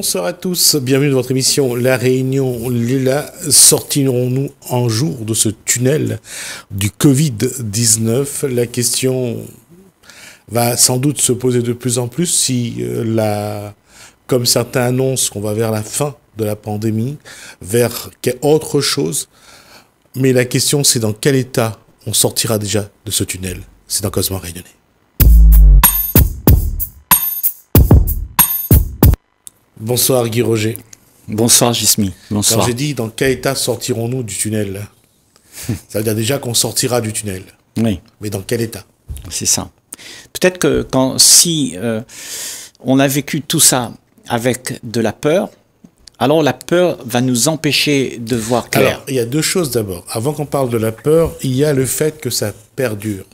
Bonsoir à tous, bienvenue dans votre émission La Réunion Lila. Sortirons-nous un jour de ce tunnel du Covid-19 La question va sans doute se poser de plus en plus si, euh, la, comme certains annoncent, qu'on va vers la fin de la pandémie, vers autre chose. Mais la question, c'est dans quel état on sortira déjà de ce tunnel C'est dans Cosmo Réunionnais. Bonsoir Guy Roger. Bonsoir Jismi. Bonsoir. j'ai dit dans quel état sortirons-nous du tunnel, ça veut dire déjà qu'on sortira du tunnel. Oui. Mais dans quel état C'est ça. Peut-être que quand si euh, on a vécu tout ça avec de la peur, alors la peur va nous empêcher de voir clair. il y a deux choses d'abord. Avant qu'on parle de la peur, il y a le fait que ça perdure.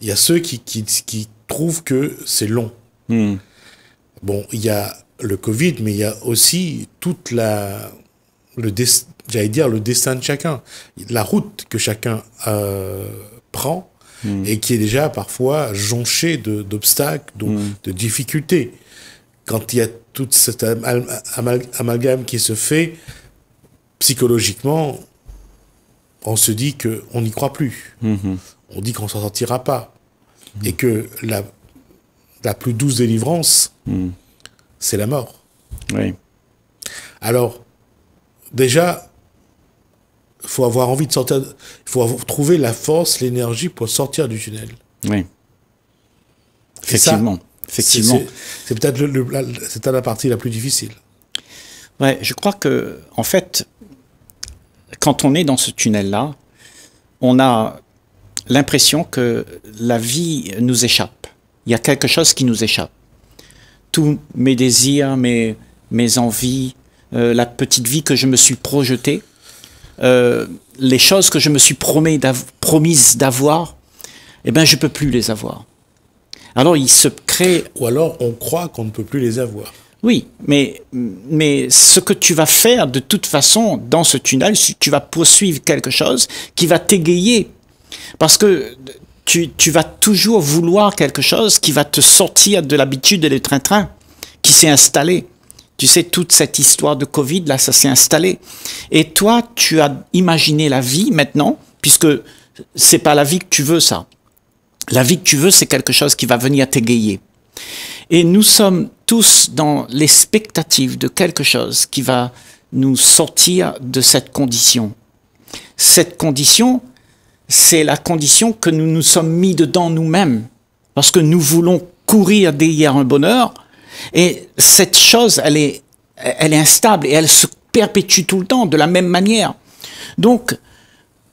Il y a ceux qui, qui, trouvent que c'est long. Hmm. Bon, il y a le Covid, mais il y a aussi toute la, le dire le destin de chacun, la route que chacun euh, prend hmm. et qui est déjà parfois jonchée d'obstacles, de, hmm. de, difficultés. Quand il y a toute cette amalgame qui se fait, psychologiquement, on se dit que on n'y croit plus. Hmm. On dit qu'on s'en sortira pas. Et que la, la plus douce délivrance, c'est la mort. Oui. Alors, déjà, il faut avoir envie de sortir, il faut trouver la force, l'énergie pour sortir du tunnel. Oui. Effectivement. Effectivement. C'est peut-être la, la partie la plus difficile. Ouais, je crois que, en fait, quand on est dans ce tunnel-là, on a l'impression que la vie nous échappe. Il y a quelque chose qui nous échappe tous mes désirs, mes, mes envies, euh, la petite vie que je me suis projetée, euh, les choses que je me suis promis promise d'avoir, eh bien, je ne peux plus les avoir. Alors, il se crée... Ou alors, on croit qu'on ne peut plus les avoir. Oui, mais, mais ce que tu vas faire de toute façon dans ce tunnel, tu vas poursuivre quelque chose qui va t'égayer. Parce que tu, vas toujours vouloir quelque chose qui va te sortir de l'habitude et des train-train qui s'est installé. Tu sais, toute cette histoire de Covid, là, ça s'est installé. Et toi, tu as imaginé la vie maintenant, puisque c'est pas la vie que tu veux, ça. La vie que tu veux, c'est quelque chose qui va venir t'égayer. Et nous sommes tous dans l'expectative de quelque chose qui va nous sortir de cette condition. Cette condition, c'est la condition que nous nous sommes mis dedans nous-mêmes, parce que nous voulons courir derrière un bonheur, et cette chose, elle est, elle est instable et elle se perpétue tout le temps de la même manière. Donc,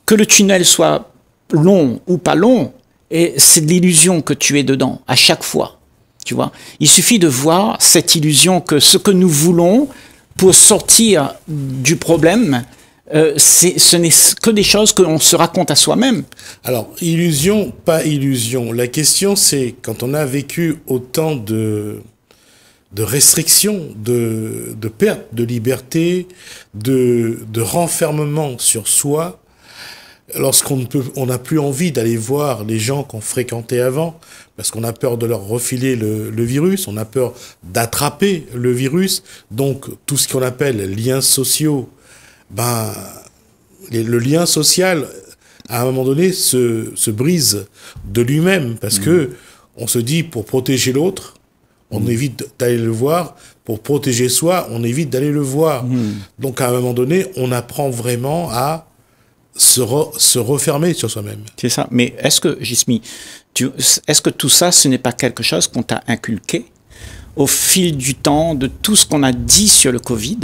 que le tunnel soit long ou pas long, et c'est l'illusion que tu es dedans à chaque fois. Tu vois, il suffit de voir cette illusion que ce que nous voulons pour sortir du problème, euh, ce n'est que des choses que l'on se raconte à soi-même. Alors, illusion, pas illusion. La question, c'est quand on a vécu autant de, restrictions, de, de pertes de liberté, de, renfermement sur soi, lorsqu'on n'a plus envie d'aller voir les gens qu'on fréquentait avant, parce qu'on a peur de leur refiler le virus, on a peur d'attraper le virus, donc tout ce qu'on appelle liens sociaux, ben, le lien social, à un moment donné, se, brise de lui-même parce mm. que on se dit pour protéger l'autre, on mm. évite d'aller le voir. Pour protéger soi, on évite d'aller le voir. Mm. Donc à un moment donné, on apprend vraiment à se, se refermer sur soi-même. C'est ça. Mais est-ce que, Jismi, est-ce que tout ça, ce n'est pas quelque chose qu'on t'a inculqué au fil du temps, de tout ce qu'on a dit sur le Covid.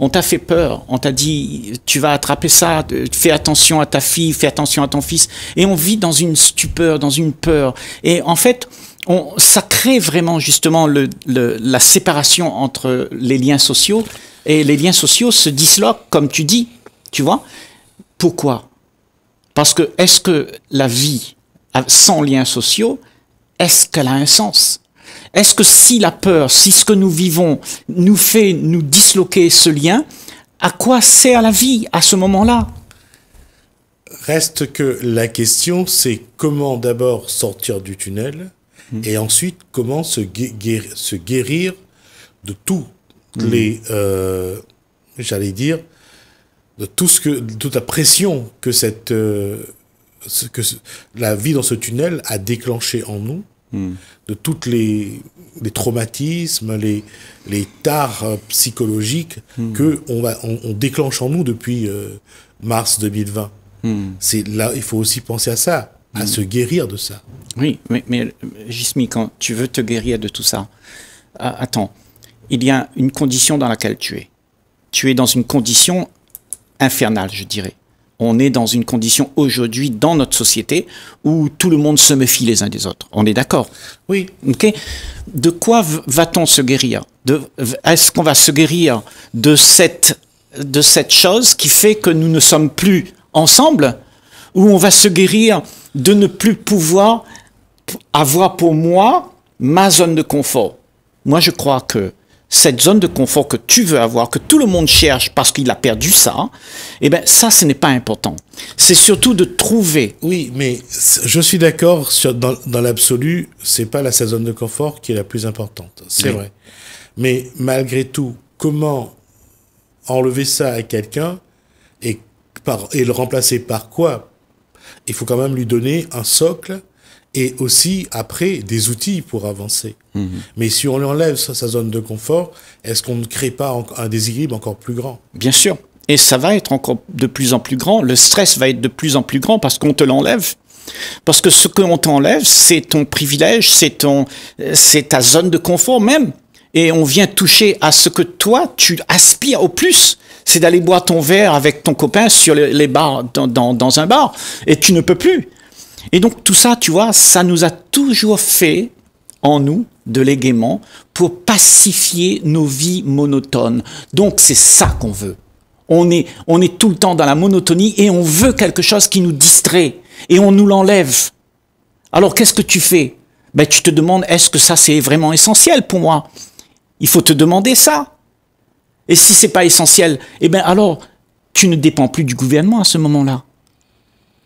On t'a fait peur, on t'a dit tu vas attraper ça, fais attention à ta fille, fais attention à ton fils. Et on vit dans une stupeur, dans une peur. Et en fait, on, ça crée vraiment justement la séparation entre les liens sociaux. Et les liens sociaux se disloquent, comme tu dis, tu vois. Pourquoi Parce que est-ce que la vie sans liens sociaux, est-ce qu'elle a un sens est-ce que si la peur, si ce que nous vivons nous fait nous disloquer ce lien, à quoi sert la vie à ce moment-là Reste que la question, c'est comment d'abord sortir du tunnel hmm. et ensuite comment se guérir, de tous hmm. les, euh, j'allais dire, de tout ce que, toute la pression que cette, euh, que la vie dans ce tunnel a déclenché en nous Hmm. de toutes les, traumatismes, les, les tares euh, psychologiques hmm. que on, déclenche en nous depuis euh, mars 2020. Hmm. C'est là, il faut aussi penser à ça, à se guérir de ça. Oui, mais, mais euh, Gismi, quand tu veux te guérir de tout ça, attends, il y a une condition dans laquelle tu es. Tu es dans une condition infernale, je dirais. On est dans une condition aujourd'hui dans notre société où tout le monde se méfie les uns des autres. On est d'accord Oui. Ok. De quoi va-t-on se guérir Est-ce qu'on va se guérir de cette, de cette chose qui fait que nous ne sommes plus ensemble Ou on va se guérir de ne plus pouvoir avoir pour moi ma zone de confort Moi, je crois que cette zone de confort que tu veux avoir, que tout le monde cherche parce qu'il a perdu ça, eh bien ça, ce n'est pas important. C'est surtout de trouver. Oui, mais je suis d'accord, dans, dans l'absolu, c'est pas la zone de confort qui est la plus importante, c'est vrai. Mais malgré tout, comment enlever ça à quelqu'un et le remplacer par quoi Il faut quand même lui donner un socle et aussi après des outils pour avancer. Mhm. Mais si on lui enlève sa, zone de confort, est-ce qu'on ne crée pas un déséquilibre encore plus grand Bien sûr. Et ça va être encore de plus en plus grand. Le stress va être de plus en plus grand parce qu'on te l'enlève. Parce que ce qu'on t'enlève, c'est ton privilège, c'est ton, c'est ta zone de confort même. Et on vient toucher à ce que toi, tu aspires au plus. C'est d'aller boire ton verre avec ton copain sur les, bars, dans, dans un bar. Et tu ne peux plus. Et donc tout ça, tu vois, ça nous a toujours fait en nous de l'égaiement pour pacifier nos vies monotones. Donc c'est ça qu'on veut. On est, on est tout le temps dans la monotonie et on veut quelque chose qui nous distrait et on nous l'enlève. Alors qu'est-ce que tu fais ben, Tu te demandes, est-ce que ça c'est vraiment essentiel pour moi Il faut te demander ça. Et si c'est pas essentiel, eh ben alors tu ne dépends plus du gouvernement à ce moment-là.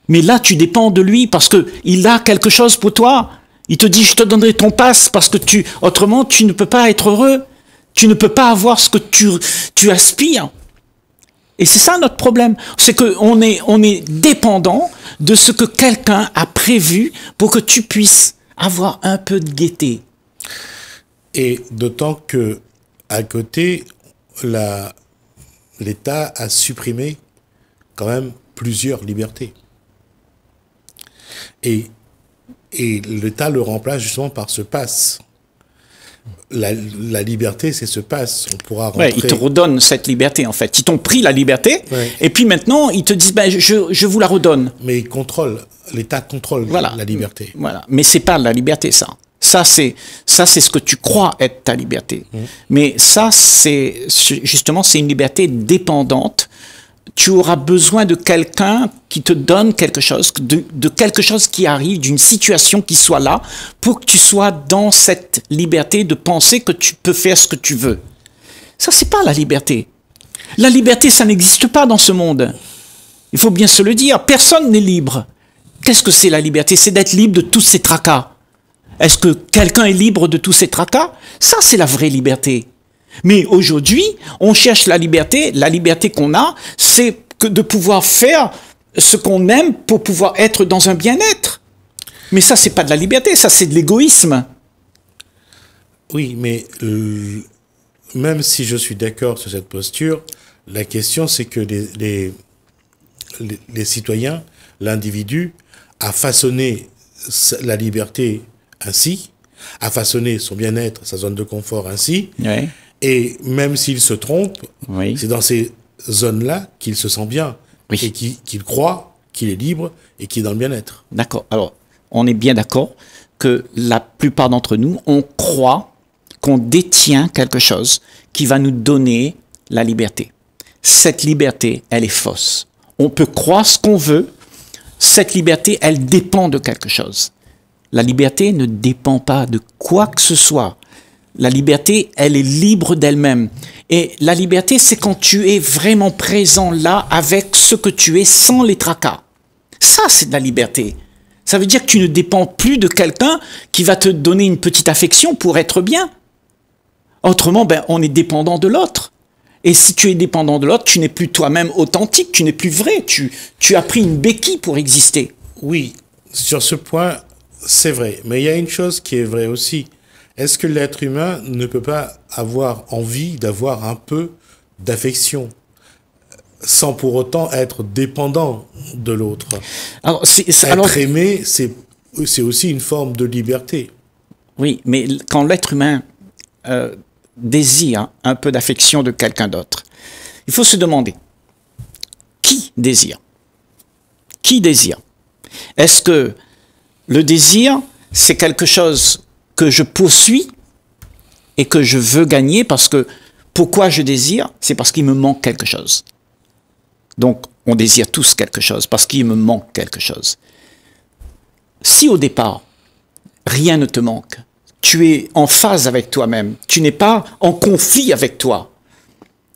Mais là, tu dépends de lui parce que il a quelque chose pour toi. Il te dit, je te donnerai ton passe parce que tu, autrement, tu ne peux pas être heureux. Tu ne peux pas avoir ce que tu, tu aspires. Et c'est ça notre problème. C'est qu'on est, on est dépendant de ce que quelqu'un a prévu pour que tu puisses avoir un peu de gaieté. Et d'autant que, à côté, l'État a supprimé quand même plusieurs libertés. Et, l'État le remplace justement par ce passe. La, liberté, c'est ce passe. On pourra rentrer. Ouais, ils te redonnent cette liberté, en fait. Ils t'ont pris la liberté, et puis maintenant, ils te disent ben, je, je vous la redonne. Mais ils contrôlent. L'État contrôle la liberté. Voilà. Mais c'est pas la liberté, ça. Ça, c'est ça, c'est ce que tu crois être ta liberté. Mmh. Mais ça, c'est justement, c'est une liberté dépendante tu auras besoin de quelqu'un qui te donne quelque chose, de, quelque chose qui arrive, d'une situation qui soit là, pour que tu sois dans cette liberté de penser que tu peux faire ce que tu veux. Ça, c'est pas la liberté. La liberté, ça n'existe pas dans ce monde. Il faut bien se le dire, personne n'est libre. Qu'est-ce que c'est la liberté C'est d'être libre de tous ces tracas. Est-ce que quelqu'un est libre de tous ces tracas Ça, c'est la vraie liberté. Mais aujourd'hui, on cherche la liberté. La liberté qu'on a, c'est que de pouvoir faire ce qu'on aime pour pouvoir être dans un bien-être. Mais ça, c'est pas de la liberté, ça, c'est de l'égoïsme. Oui, mais euh, même si je suis d'accord sur cette posture, la question, c'est que les, les, citoyens, l'individu, a façonné la liberté ainsi, a façonné son bien-être, sa zone de confort ainsi, Oui. Et même s'il se trompe, c'est dans ces zones-là qu'il se sent bien et qu'il croit qu'il est libre et qu'il est dans le bien-être. D'accord. Alors, on est bien d'accord que la plupart d'entre nous, on croit qu'on détient quelque chose qui va nous donner la liberté. Cette liberté, elle est fausse. On peut croire ce qu'on veut. Cette liberté, elle dépend de quelque chose. La liberté ne dépend pas de quoi que ce soit. La liberté, elle est libre d'elle-même. Et la liberté, c'est quand tu es vraiment présent là avec ce que tu es sans les tracas. Ça, c'est de la liberté. Ça veut dire que tu ne dépends plus de quelqu'un qui va te donner une petite affection pour être bien. Autrement, ben, on est dépendant de l'autre. Et si tu es dépendant de l'autre, tu n'es plus toi-même authentique, tu n'es plus vrai, tu, tu as pris une béquille pour exister. Oui, sur ce point, c'est vrai. Mais il y a une chose qui est vraie aussi est-ce que l'être humain ne peut pas avoir envie d'avoir un peu d'affection sans pour autant être dépendant de l'autre Alors, être aimé, c'est, aussi une forme de liberté. Oui, mais quand l'être humain euh, désire un peu d'affection de quelqu'un d'autre, il faut se demander qui désire Qui désire Est-ce que le désir, c'est quelque chose que je poursuis et que je veux gagner parce que pourquoi je désire C'est parce qu'il me manque quelque chose. Donc, on désire tous quelque chose parce qu'il me manque quelque chose. Si au départ, rien ne te manque, tu es en phase avec toi-même, tu n'es pas en conflit avec toi,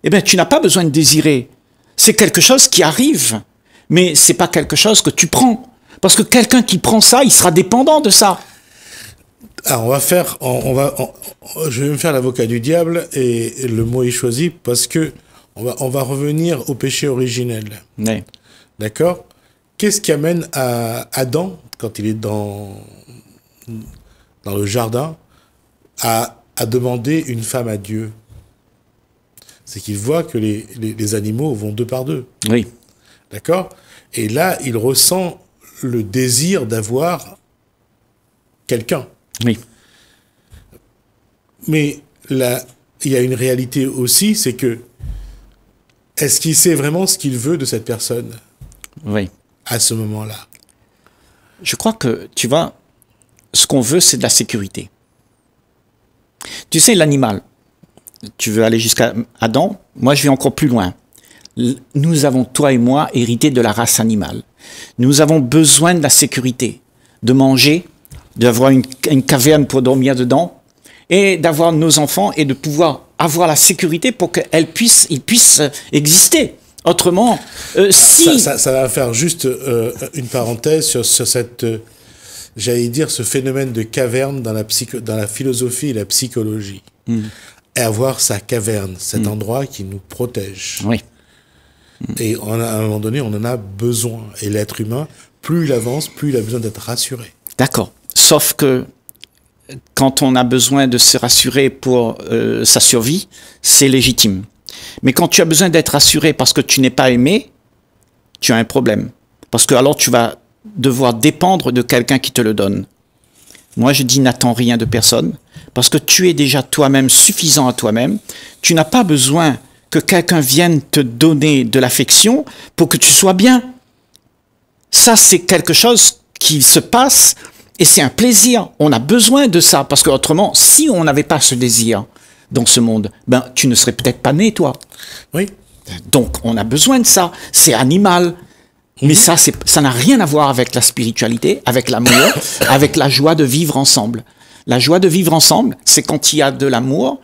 eh bien, tu n'as pas besoin de désirer. C'est quelque chose qui arrive, mais c'est pas quelque chose que tu prends. Parce que quelqu'un qui prend ça, il sera dépendant de ça. Alors, on va faire, on, va, je vais me faire l'avocat du diable et, le mot est choisi parce que on va, on va revenir au péché originel. Oui. D'accord Qu'est-ce qui amène à Adam, quand il est dans, dans le jardin, à, à demander une femme à Dieu C'est qu'il voit que les, les animaux vont deux par deux. Oui. D'accord Et là, il ressent le désir d'avoir quelqu'un. Oui. Mais là, il y a une réalité aussi, c'est que est-ce qu'il sait vraiment ce qu'il veut de cette personne Oui. À ce moment-là. Je crois que, tu vois, ce qu'on veut, c'est de la sécurité. Tu sais, l'animal, tu veux aller jusqu'à Adam, moi je vais encore plus loin. Nous avons, toi et moi, hérité de la race animale. Nous avons besoin de la sécurité, de manger, d'avoir une, caverne pour dormir dedans, et d'avoir nos enfants et de pouvoir avoir la sécurité pour qu'ils puissent, puissent euh, exister. Autrement, euh, si... Ça, va faire juste euh, une parenthèse sur, sur cette... J'allais dire ce phénomène de caverne dans la, psycho, dans la philosophie et la psychologie. Et hmm. avoir sa caverne, cet hmm. endroit qui nous protège. Oui. Hmm. Et à un moment donné, on en a besoin. Et l'être humain, plus il avance, plus il a besoin d'être rassuré. D'accord. Sauf que quand on a besoin de se rassurer pour euh, sa survie, c'est légitime. Mais quand tu as besoin d'être rassuré parce que tu n'es pas aimé, tu as un problème. Parce que alors tu vas devoir dépendre de quelqu'un qui te le donne. Moi, je dis n'attends rien de personne, parce que tu es déjà toi-même suffisant à toi-même. Tu n'as pas besoin que quelqu'un vienne te donner de l'affection pour que tu sois bien. Ça, c'est quelque chose qui se passe et c'est un plaisir. On a besoin de ça. Parce que autrement, si on n'avait pas ce désir dans ce monde, ben, tu ne serais peut-être pas né, toi. Oui. Donc, on a besoin de ça. C'est animal. Mais ça, ça n'a rien à voir avec la spiritualité, avec l'amour, avec la joie de vivre ensemble. La joie de vivre ensemble, c'est quand il y a de l'amour,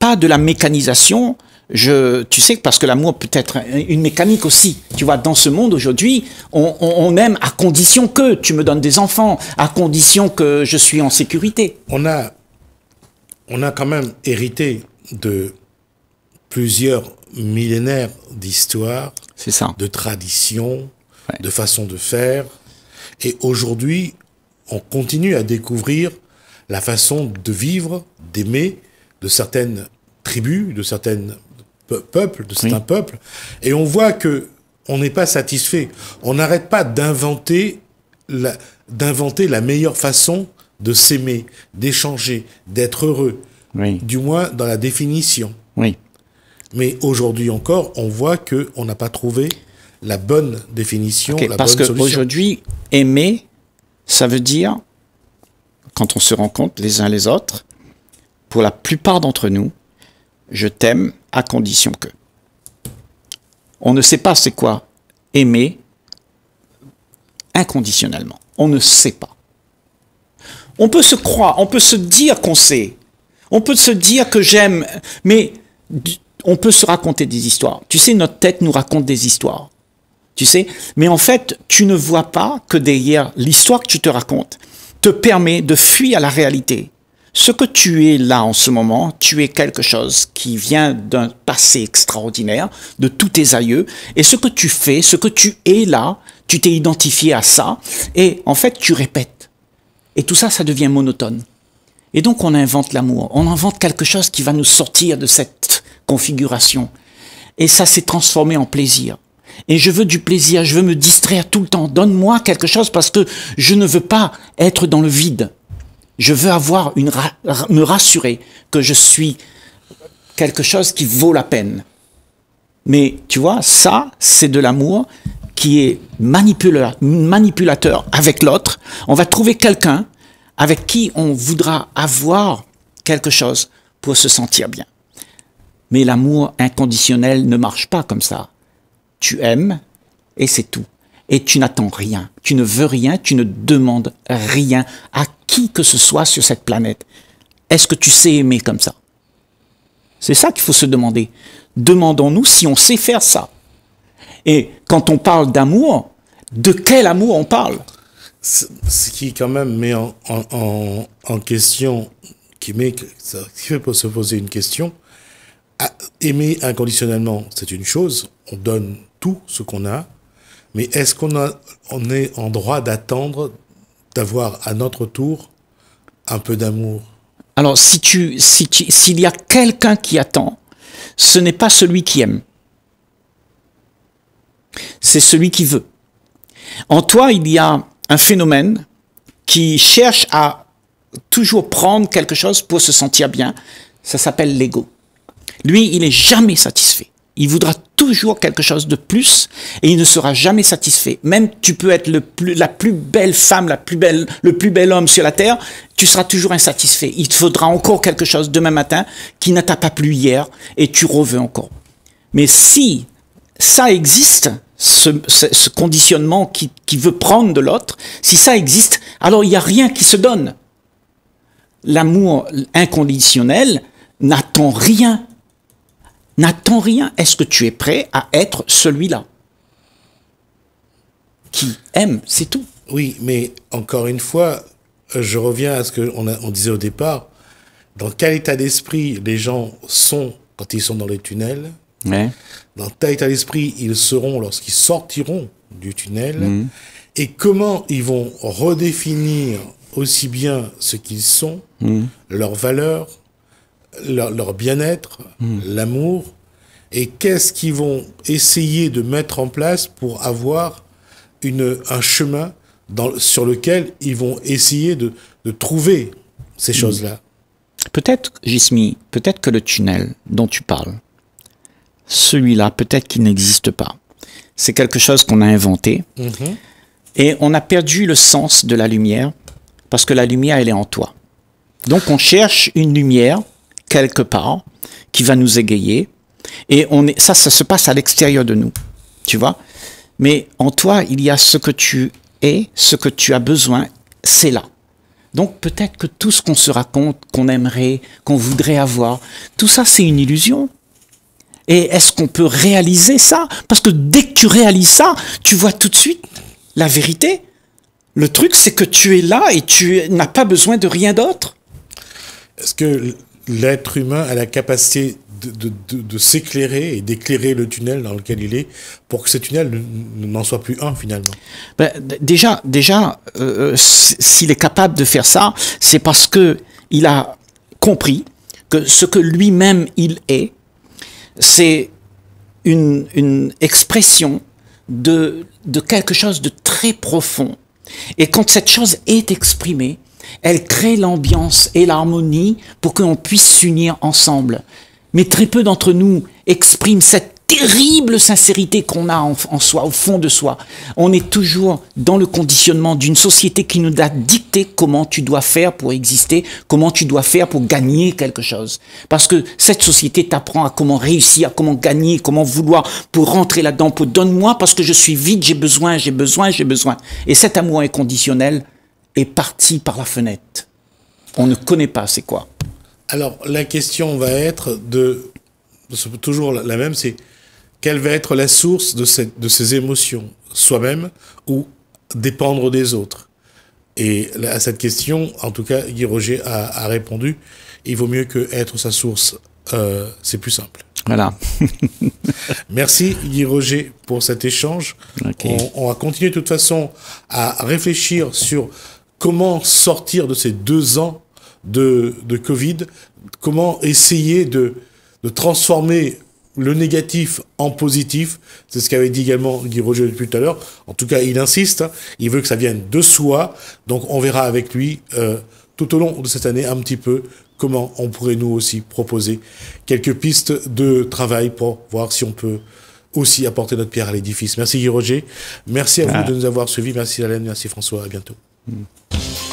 pas de la mécanisation, je, tu sais, parce que l'amour peut être une mécanique aussi. Tu vois, dans ce monde aujourd'hui, on, aime à condition que tu me donnes des enfants, à condition que je suis en sécurité. On a, on a quand même hérité de plusieurs millénaires d'histoire, de traditions, de façons de faire. Et aujourd'hui, on continue à découvrir la façon de vivre, d'aimer de certaines tribus, de certaines peuple, de certains peuple peuples, et on voit que on n'est pas satisfait. On n'arrête pas d'inventer la, d'inventer la meilleure façon de s'aimer, d'échanger, d'être heureux. Du moins dans la définition. Oui. Mais aujourd'hui encore, on voit que on n'a pas trouvé la bonne définition, la parce bonne Parce qu'aujourd'hui, aimer, ça veut dire, quand on se rencontre les uns les autres, pour la plupart d'entre nous, je t'aime à condition que. On ne sait pas c'est quoi aimer inconditionnellement. On ne sait pas. On peut se croire, on peut se dire qu'on sait, on peut se dire que j'aime, mais on peut se raconter des histoires. Tu sais, notre tête nous raconte des histoires. Tu sais, mais en fait, tu ne vois pas que derrière l'histoire que tu te racontes te permet de fuir à la réalité ce que tu es là en ce moment, tu es quelque chose qui vient d'un passé extraordinaire, de tous tes aïeux, et ce que tu fais, ce que tu es là, tu t'es identifié à ça, et en fait tu répètes. Et tout ça, ça devient monotone. Et donc on invente l'amour, on invente quelque chose qui va nous sortir de cette configuration. Et ça s'est transformé en plaisir. Et je veux du plaisir, je veux me distraire tout le temps. Donne-moi quelque chose parce que je ne veux pas être dans le vide. Je veux avoir une me rassurer que je suis quelque chose qui vaut la peine. Mais tu vois, ça, c'est de l'amour qui est manipulateur avec l'autre. On va trouver quelqu'un avec qui on voudra avoir quelque chose pour se sentir bien. Mais l'amour inconditionnel ne marche pas comme ça. Tu aimes et c'est tout. Et tu n'attends rien. Tu ne veux rien, tu ne demandes rien à qui que ce soit sur cette planète. Est-ce que tu sais aimer comme ça C'est ça qu'il faut se demander. Demandons-nous si on sait faire ça. Et quand on parle d'amour, de quel amour on parle Ce qui quand même met en, question, qui, met, qui fait pour se poser une question, aimer inconditionnellement, c'est une chose, on donne tout ce qu'on a, mais est-ce qu'on est en droit d'attendre d'avoir à notre tour un peu d'amour. Alors, si tu, si s'il y a quelqu'un qui attend, ce n'est pas celui qui aime. C'est celui qui veut. En toi, il y a un phénomène qui cherche à toujours prendre quelque chose pour se sentir bien. Ça s'appelle l'ego. Lui, il n'est jamais satisfait. Il voudra toujours quelque chose de plus et il ne sera jamais satisfait. Même tu peux être le la plus belle femme, la plus belle, le plus bel homme sur la terre, tu seras toujours insatisfait. Il te faudra encore quelque chose demain matin qui ne t'a pas plu hier et tu reveux encore. Mais si ça existe, ce, conditionnement qui, qui veut prendre de l'autre, si ça existe, alors il n'y a rien qui se donne. L'amour inconditionnel n'attend rien N'attends rien. Est-ce que tu es prêt à être celui-là qui aime, c'est tout. Oui, mais encore une fois, euh, je reviens à ce qu'on on disait au départ. Dans quel état d'esprit les gens sont quand ils sont dans les tunnels Dans quel état d'esprit ils seront lorsqu'ils sortiront du tunnel mm. Et comment ils vont redéfinir aussi bien ce qu'ils sont, mm. leurs valeurs, leur, bien-être, hmm. l'amour, et qu'est-ce qu'ils vont essayer de mettre en place pour avoir une, un chemin dans, sur lequel ils vont essayer de, trouver ces hmm. choses-là. Peut-être, Jismi, peut-être que le tunnel dont tu parles, celui-là, peut-être qu'il n'existe pas. C'est quelque chose qu'on a inventé. Mhm. Et on a perdu le sens de la lumière parce que la lumière, elle est en toi. Donc on cherche une lumière quelque part qui va nous égayer. Et on est, ça, ça se passe à l'extérieur de nous, tu vois. Mais en toi, il y a ce que tu es, ce que tu as besoin, c'est là. Donc peut-être que tout ce qu'on se raconte, qu'on aimerait, qu'on voudrait avoir, tout ça, c'est une illusion. Et est-ce qu'on peut réaliser ça Parce que dès que tu réalises ça, tu vois tout de suite la vérité. Le truc, c'est que tu es là et tu n'as pas besoin de rien d'autre. Est-ce que l'être humain a la capacité de, s'éclairer et d'éclairer le tunnel dans lequel il est pour que ce tunnel n'en soit plus un finalement ben, Déjà, déjà euh, euh, s'il est capable de faire ça, c'est parce que il a compris que ce que lui-même il est, c'est une, expression de quelque chose de très profond. Et quand cette chose est exprimée, elle crée l'ambiance et l'harmonie pour que l'on puisse s'unir ensemble. Mais très peu d'entre nous expriment cette terrible sincérité qu'on a en, soi, au fond de soi. On est toujours dans le conditionnement d'une société qui nous a dicté comment tu dois faire pour exister, comment tu dois faire pour gagner quelque chose. Parce que cette société t'apprend à comment réussir, à comment gagner, comment vouloir pour rentrer là-dedans, pour donne-moi parce que je suis vide, j'ai besoin, j'ai besoin, j'ai besoin. Et cet amour inconditionnel, est parti par la fenêtre. On ne connaît pas c'est quoi. Alors la question va être de toujours la même, c'est quelle va être la source de, cette, de ces émotions, soi-même ou dépendre des autres Et à cette question, en tout cas, Guy Roger a, a répondu, il vaut mieux que être sa source, euh, c'est plus simple. Voilà. Merci Guy Roger pour cet échange. On, on, va continuer de toute façon à réfléchir sur comment sortir de ces deux ans de, de Covid, comment essayer de, de transformer le négatif en positif. C'est ce qu'avait dit également Guy Roger depuis tout à l'heure. En tout cas, il insiste, hein. il veut que ça vienne de soi. Donc on verra avec lui euh, tout au long de cette année un petit peu comment on pourrait nous aussi proposer quelques pistes de travail pour voir si on peut aussi apporter notre pierre à l'édifice. Merci Guy Roger, merci à vous ah. de nous avoir suivis, merci Alain, merci François, à bientôt. Mm.